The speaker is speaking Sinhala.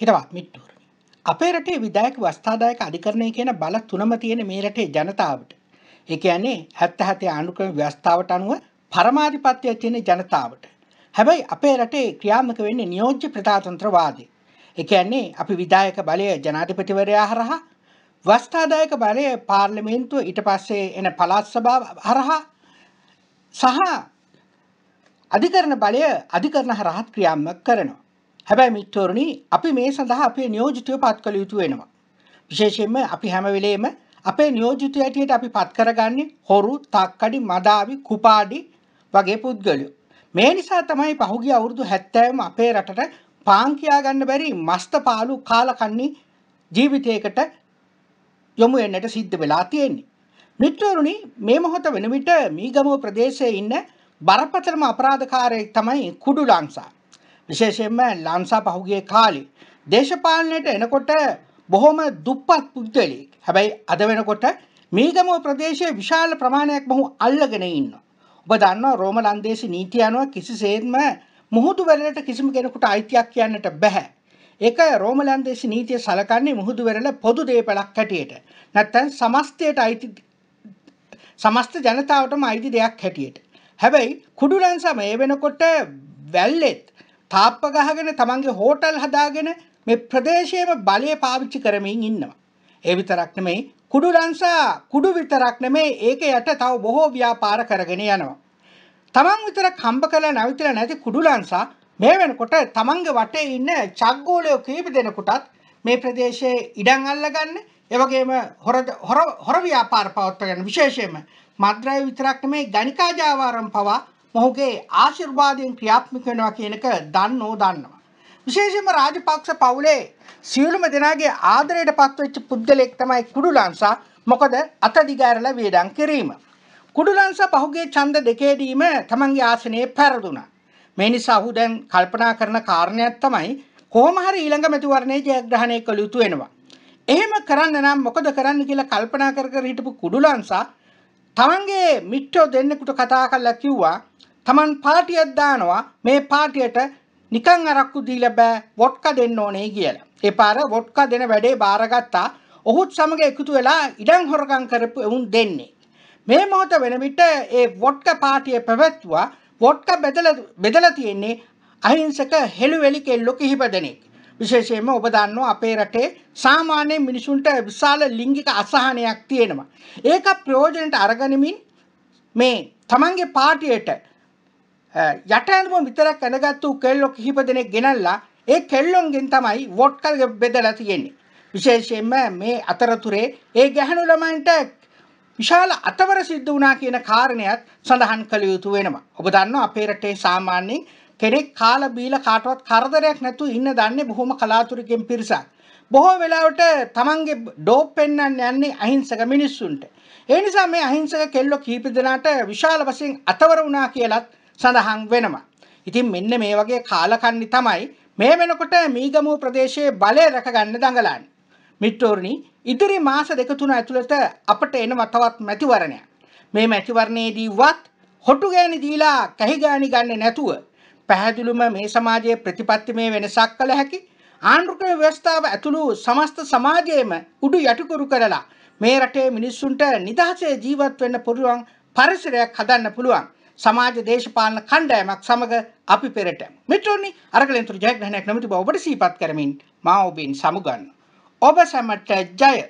හිරවා මිට්ටූර. අපේ රටේ විදායක වස්ථාදායක අධිකරණය කියන බල තුනම තියෙන මේ රටේ ජනතාවට. ඒ කියන්නේ 77 ආණ්ඩුක්‍රම ව්‍යවස්ථාවට අනුව පරමාධිපත්‍යය තියෙන ජනතාවට. හැබැයි අපේ රටේ ක්‍රියාත්මක වෙන්නේ නියෝජ්‍ය ප්‍රජාතන්ත්‍රවාදී. ඒ කියන්නේ අපි විදායක බලය ජනාධිපතිවරයා හරහා වස්ථාදායක බලය පාර්ලිමේන්තුව ඊට පස්සේ එන පළාත් සභාව හරහා සහ අධිකරණ බලය අධිකරණ හරහත් ක්‍රියාත්මක කරනවා. හැබැයි මිත්‍රෝරණි අපි මේ සඳහා අපේ නියෝජිතය පත් කළ යුතු වෙනවා. විශේෂයෙන්ම අපි හැමවෙලේම අපේ නියෝජිතය ඇටියට අපි පත් කරගන්නේ හොරු, තක්කඩි, මදාවි, කුපාඩි වගේ පුද්ගලයෝ. මේ නිසා තමයි පහුගිය අවුරුදු 70ම අපේ රටට පාන් කියා ගන්න බැරි මස්ත පාළු කාලකන්ණි ජීවිතයකට යොමු වෙන්නට සිද්ධ වෙලා තියෙන්නේ. මිත්‍රවරුනි මේ මොහොත වෙන විට මීගමුව ප්‍රදේශයේ ඉන්න බරපතලම අපරාධකාරයෙක් තමයි කුඩු ලංසා. විශේෂයෙන්ම ලාංසා පහුගේ කාලේ දේශපාලනයට එනකොට බොහොම දුප්පත් පුද්ගලෙක්. හැබැයි අද වෙනකොට මීගමුව ප්‍රදේශයේ විශාල ප්‍රමාණයක් මොහු අල්ලගෙන ඉන්නවා. ඔබ දන්නවා රෝම ලන්දේසි නීතිය අනුව කිසිසේත්ම මුහුදු වෙරළට කිසිම කෙනෙකුට අයිතියක් කියන්නට බෑ. ඒක රෝම ලන්දේසි නීතිය සලකන්නේ මුහුදු වෙරළ පොදු දේපලක් හැටියට. නැත්තම් සමස්තයට අයිති සමස්ත ජනතාවටම අයිති දෙයක් හැටියට. හැබැයි කුඩුලන් සමය වෙනකොට වැල්ලෙත් තාප්ප ගහගෙන තමන්ගේ හෝටල් හදාගෙන මේ ප්‍රදේශයේම බලය පාවිච්චි කරමින් ඉන්නවා. ඒ විතරක් නෙමෙයි කුඩු ලංසා කුඩු විතරක් නෙමෙයි ඒක යට තව බොහෝ ව්‍යාපාර කරගෙන යනවා. තමන් විතරක් හම්බ කරලා නැවිතලා නැති කුඩු ලංසා මේ වෙනකොට තමන්ගේ වටේ ඉන්න චග්ගෝලයෝ කීප දෙනෙකුටත් මේ ප්‍රදේශයේ ඉඩම් අල්ලගන්න ඒ වගේම හොර හොර ව්‍යාපාර පවත්වා ගන්න විශේෂයෙන්ම මද්රාය විතරක් නෙමෙයි ගණිකා ජාවාරම් පවා මොහුගේ ආශිර්වාදයෙන් ක්‍රියාත්මක වෙනවා කියනක දන්නෝ දන්නවා. විශේෂයෙන්ම රාජපක්ෂ පවුලේ සියලුම දෙනාගේ ආදරයට පත්වෙච්ච පුද්ගලෙක් තමයි කුඩුලංසා. මොකද අත දිගෑරලා වේදම් කිරීම. කුඩුලංසා පහුගේ ඡන්ද දෙකේදීම තමන්ගේ ආසනයේ පැරදුනා. මේ නිසා ඔහු දැන් කල්පනා කරන කාරණයක් තමයි කොහොම හරි ඊළඟ මැතිවරණයේ ජයග්‍රහණය කළ යුතු වෙනවා. එහෙම කරන්න නම් මොකද කරන්න කියලා කල්පනා කර කර හිටපු කුඩුලංසා තමන්ගේ මිට්ටෝ දෙන්නෙකුට කතා කරලා කිව්වා Taman පාටියක් දානවා මේ පාටියට නිකන් අරක්කු දීලා බෑ වොට්කා දෙන්න ඕනේ කියලා. ඒ පාර වොට්කා දෙන වැඩේ බාරගත්තා. ඔහුත් සමග එකතු වෙලා ඉඩම් හොරගම් කරපු එවුන් දෙන්නේ. මේ මොහොත වෙන විට ඒ වොට්කා පාටිය පැවැත්වුවා වොට්කා බෙදලා බෙදලා තියෙන්නේ අහිංසක හෙළුවෙලි කෙල්ලෝ කිහිප දෙනෙක්. විශේෂයෙන්ම ඔබ දන්නවා අපේ රටේ සාමාන්‍ය මිනිසුන්ට විශාල ලිංගික අසහනයක් තියෙනවා. ඒක ප්‍රයෝජනට අරගනිමින් මේ තමන්ගේ පාටියට යට ඇඳුම විතරක් ඇඳගත්තු කෙල්ලෝ කිහිප දෙනෙක් ගෙනල්ලා ඒ කෙල්ලොන්ගෙන් තමයි වොට්කල් බෙදලා තියෙන්නේ. විශේෂයෙන්ම මේ අතරතුරේ ඒ ගැහණු ළමයින්ට විශාල අතවර සිද්ධ වුණා කියන කාරණයක් සඳහන් කළ යුතු වෙනවා. ඔබ දන්නවා අපේ රටේ සාමාන්‍යයෙන් කෙනෙක් කාලා බීලා කාටවත් කරදරයක් නැතුව ඉන්න දන්නේ බොහොම කලාතුරකින් පිරිසක්. බොහෝ වෙලාවට තමන්ගේ ඩෝප් පෙන්වන්න යන්නේ අහිංසක මිනිස්සුන්ට. ඒ නිසා මේ අහිංසක කෙල්ලෝ කීප දෙනාට විශාල වශයෙන් අතවර වුණා කියලත් සඳහන් වෙනවා. ඉතින් මෙන්න මේ වගේ කාලකන්නි තමයි මේ වෙනකොට මීගමූ ප්‍රදේශයේ බලය රැකගන්න දඟලන්නේ. මිට්ටෝරණි ඉදිරි මාස දෙක තුන ඇතුළත අපට එනව තවත් මැතිවරණයක්. මේ මැතිවරණයේදීවත් හොටු ගෑණි දීලා කැහි ගෑණි ගන්න නැතුව පැහැදිලිවම මේ සමාජයේ ප්‍රතිපත්තිමය වෙනසක් කළ හැකි ආණ්ඩුක්‍රම ව්‍යවස්ථාව ඇතුළු සමස්ත සමාජයේම උඩු යටිකුරු කරලා මේ රටේ මිනිස්සුන්ට නිදහසේ ජීවත් වෙන්න පුළුවන් පරිසරයක් හදන්න පුළුවන්. සමාජ දේශපාලන කණ්ඩායමක් සමග අපි පෙරට. මිත්‍රෝනි අරගලෙන්තුරු ජයග්‍රහණයක් නොමැති බව ඔබට සිහිපත් කරමින් මා ඔබෙන් සමුගන්න. ඔබ සැමට ජය!